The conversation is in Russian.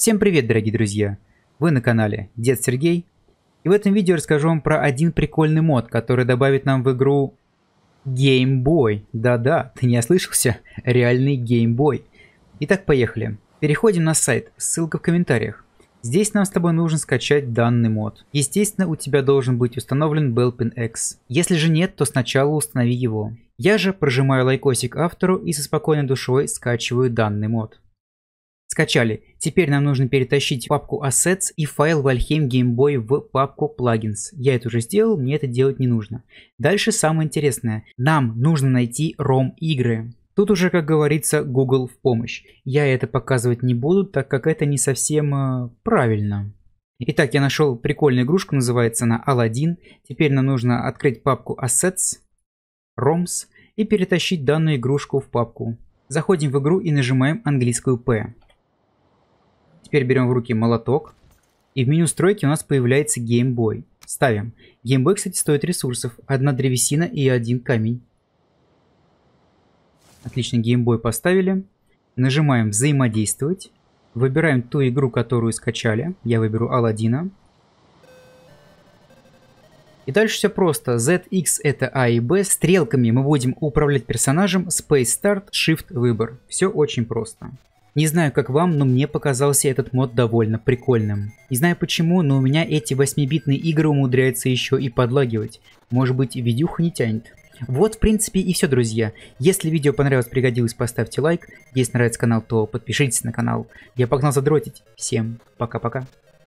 Всем привет, дорогие друзья! Вы на канале Дед Сергей, и в этом видео расскажу вам про один прикольный мод, который добавит нам в игру Game Boy. Да-да, ты не ослышался? Реальный Game Boy. Итак, поехали. Переходим на сайт, ссылка в комментариях. Здесь нам с тобой нужно скачать данный мод. Естественно, у тебя должен быть установлен Belpin X. Если же нет, то сначала установи его. Я же прожимаю лайкосик автору и со спокойной душой скачиваю данный мод. Скачали. Теперь нам нужно перетащить папку Assets и файл Valheim Game Boy в папку Plugins. Я это уже сделал, мне это делать не нужно. Дальше самое интересное. Нам нужно найти ROM игры. Тут уже, как говорится, Google в помощь. Я это показывать не буду, так как это не совсем э, правильно. Итак, я нашел прикольную игрушку, называется она Aladdin. Теперь нам нужно открыть папку Assets, ROMs и перетащить данную игрушку в папку. Заходим в игру и нажимаем английскую P. Теперь берем в руки молоток. И в меню стройки у нас появляется геймбой. Ставим. Геймбой, кстати, стоит ресурсов. Одна древесина и один камень. Отлично, геймбой поставили. Нажимаем «Взаимодействовать». Выбираем ту игру, которую скачали. Я выберу Алладина. И дальше все просто. Z, X, это A а и Б. Стрелками мы будем управлять персонажем. Space Start, Shift, выбор. Все очень просто. Не знаю, как вам, но мне показался этот мод довольно прикольным. Не знаю почему, но у меня эти 8-битные игры умудряются еще и подлагивать. Может быть, видюха не тянет. Вот, в принципе, и все, друзья. Если видео понравилось, пригодилось, поставьте лайк. Если нравится канал, то подпишитесь на канал. Я погнал задротить. Всем пока-пока.